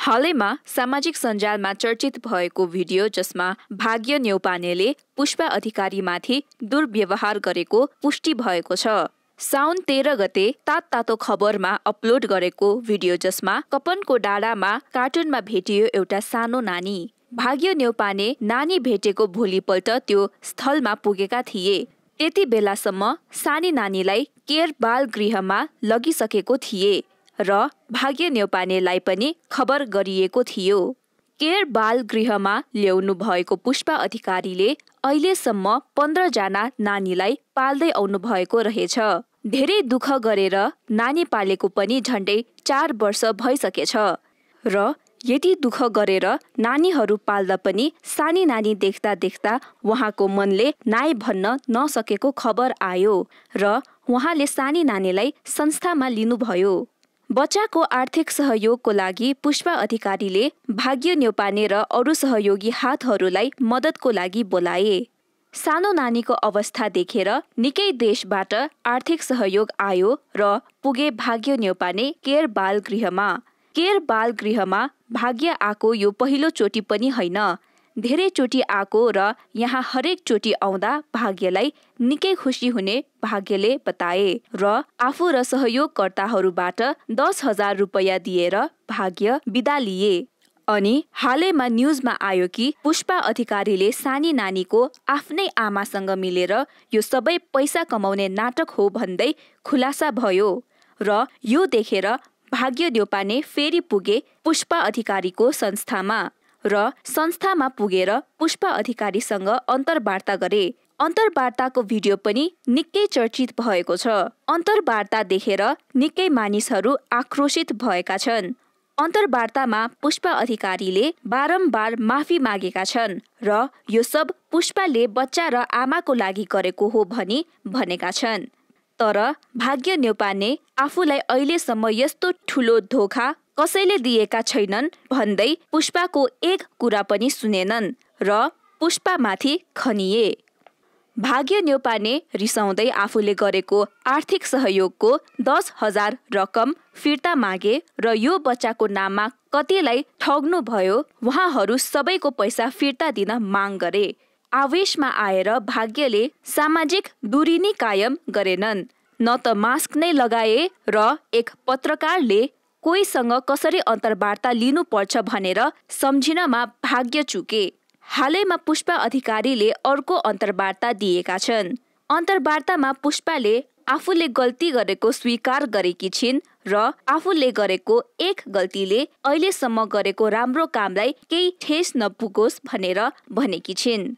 हालैमा सामाजिक सञ्जालमा चर्चित भएको भिडियो जसमा भाग्य न्यौपानेले पुष्पा अधिकारीमाथि दुर्व्यवहार गरेको पुष्टि भएको छ साउन तेह्र गते तात तातो खबरमा अपलोड गरेको भिडियो जसमा कपनको डाँडामा कार्टुनमा भेटियो एउटा सानो नानी भाग्य न्यौपाने नानी भेटेको भोलिपल्ट त्यो स्थलमा पुगेका थिए त्यति बेलासम्म सानी नानीलाई केयर बाल गृहमा लगिसकेको थिए र भाग्य न्यौपानेलाई पनि खबर गरिएको थियो केयर बाल गृहमा ल्याउनु भएको पुष्पा अधिकारीले अहिलेसम्म पन्ध्रजना नानीलाई पाल्दै आउनु भएको रहेछ धेरै दुःख गरेर नानी पालेको पनि झन्डै चार वर्ष भइसकेछ र यति दुःख गरेर नानीहरू पाल्दा पनि सानी नानी देख्दा देख्दा उहाँको मनले नाइ भन्न नसकेको खबर आयो र उहाँले सानी नानीलाई संस्थामा लिनुभयो बच्चाको आर्थिक सहयोगको लागि पुष्पा अधिकारीले भाग्य न्यौपाने र अरू सहयोगी हातहरूलाई मद्दतको लागि बोलाए सानो नानीको अवस्था देखेर निकै देशबाट आर्थिक सहयोग आयो र पुगे भाग्य न्यौपाने केयर बाल गृहमा केयर बाल गृहमा भाग्य आएको यो पहिलोचोटि पनि होइन धेरैचोटि आएको र यहाँ हरेक चोटि आउँदा भाग्यलाई निकै खुसी हुने भाग्यले बताए र आफू र सहयोगकर्ताहरूबाट दस हजार रुपियाँ दिएर भाग्य बिदा लिए अनि हालैमा न्युजमा आयो कि पुष्पा अधिकारीले सानी नानीको आफ्नै आमासँग मिलेर यो सबै पैसा कमाउने नाटक हो भन्दै खुलासा भयो र यो देखेर भाग्य देउपाने फेरि पुगे पुष्पा अधिकारीको संस्थामा र संस्थामा पुगेर पुष्पा अधिकारीसँग अन्तर्वार्ता गरे अन्तर्वार्ताको भिडियो पनि निकै चर्चित भएको छ अन्तर्वार्ता देखेर निकै मानिसहरू आक्रोशित भएका छन् अन्तर्वार्तामा पुष्पा अधिकारीले बारम्बार माफी मागेका छन् र यो सब पुष्पाले बच्चा र आमाको लागि गरेको हो भनी भनेका छन् तर भाग्य न्यौपाने आफूलाई अहिलेसम्म यस्तो ठुलो धोका कसैले दिएका छैनन् भन्दै पुष्पाको एक कुरा पनि सुनेनन् र पुष्पामाथि खनिए भाग्य न्योपाने रिसाउँदै आफूले गरेको आर्थिक सहयोगको दस हजार रकम फिर्ता मागे र यो बच्चाको नाममा कतिलाई ठग्नुभयो उहाँहरू सबैको पैसा फिर्ता दिन माग गरे आवेशमा आएर भाग्यले सामाजिक दूरी नै कायम गरेनन् न त मास्क नै लगाए र एक पत्रकारले कोहीसँग कसरी अन्तर्वार्ता लिनुपर्छ भनेर सम्झिनमा भाग्य चुके हालैमा पुष्पा अधिकारीले अर्को अन्तर्वार्ता दिएका छन् अन्तर्वार्तामा पुष्पाले आफूले गल्ती गरेको स्वीकार गरेकी छिन् र आफूले गरेको एक गल्तीले अहिलेसम्म गरेको राम्रो कामलाई केही ठेस नपुगोस् भनेर भनेकी छिन्